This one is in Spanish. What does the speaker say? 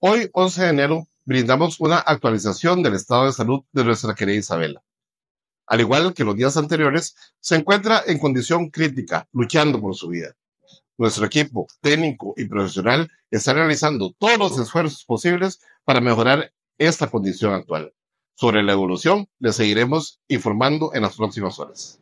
Hoy, 11 de enero, brindamos una actualización del estado de salud de nuestra querida Isabela. Al igual que los días anteriores, se encuentra en condición crítica, luchando por su vida. Nuestro equipo técnico y profesional está realizando todos los esfuerzos posibles para mejorar esta condición actual. Sobre la evolución, le seguiremos informando en las próximas horas.